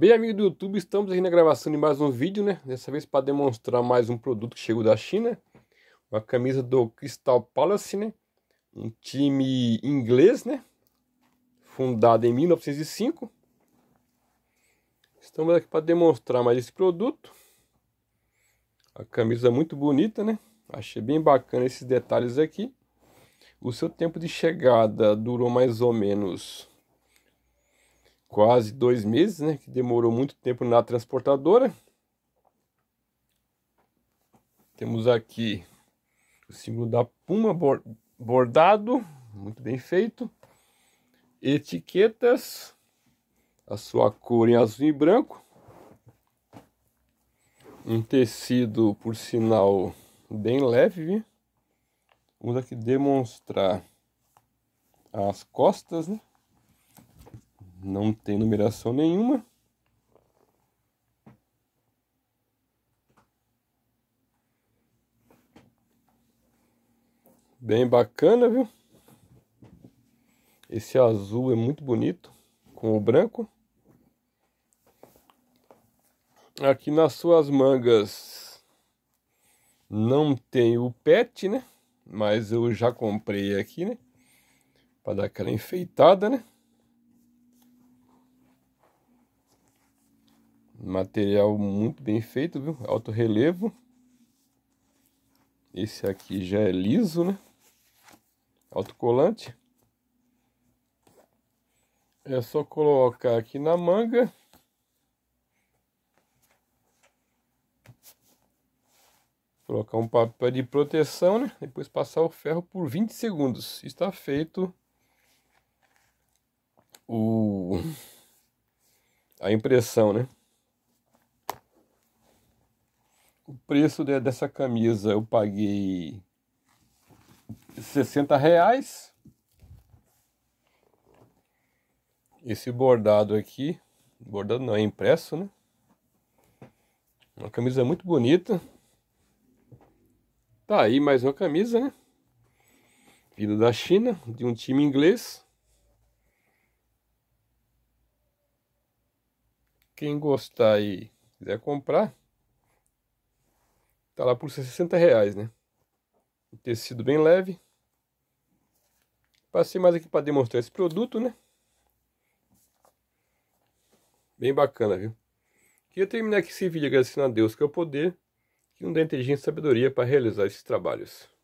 Bem, amigo do YouTube, estamos aqui na gravação de mais um vídeo, né? Dessa vez para demonstrar mais um produto que chegou da China. Uma camisa do Crystal Palace, né? Um time inglês, né? Fundado em 1905. Estamos aqui para demonstrar mais esse produto. A camisa é muito bonita, né? Achei bem bacana esses detalhes aqui. O seu tempo de chegada durou mais ou menos quase dois meses, né? Que demorou muito tempo na transportadora. Temos aqui o símbolo da Puma bordado, muito bem feito. Etiquetas, a sua cor em azul e branco. Um tecido, por sinal, bem leve. Vamos aqui demonstrar as costas, né? não tem numeração nenhuma. Bem bacana, viu? Esse azul é muito bonito com o branco. Aqui nas suas mangas não tem o pet, né? Mas eu já comprei aqui, né? Para dar aquela enfeitada, né? Material muito bem feito, viu? Alto relevo. Esse aqui já é liso, né? Autocolante. É só colocar aqui na manga. Colocar um papel de proteção, né? Depois passar o ferro por 20 segundos. Está feito o a impressão, né? preço de, dessa camisa eu paguei 60 reais. Esse bordado aqui, bordado não, é impresso, né? Uma camisa muito bonita. Tá aí mais uma camisa, né? Vindo da China, de um time inglês. Quem gostar e quiser comprar, Tá lá por 60 reais, né? O tecido bem leve. Passei mais aqui para demonstrar esse produto, né? Bem bacana, viu? Queria terminar aqui esse vídeo agradecendo a Deus que eu é poder, que não dá inteligência e sabedoria para realizar esses trabalhos.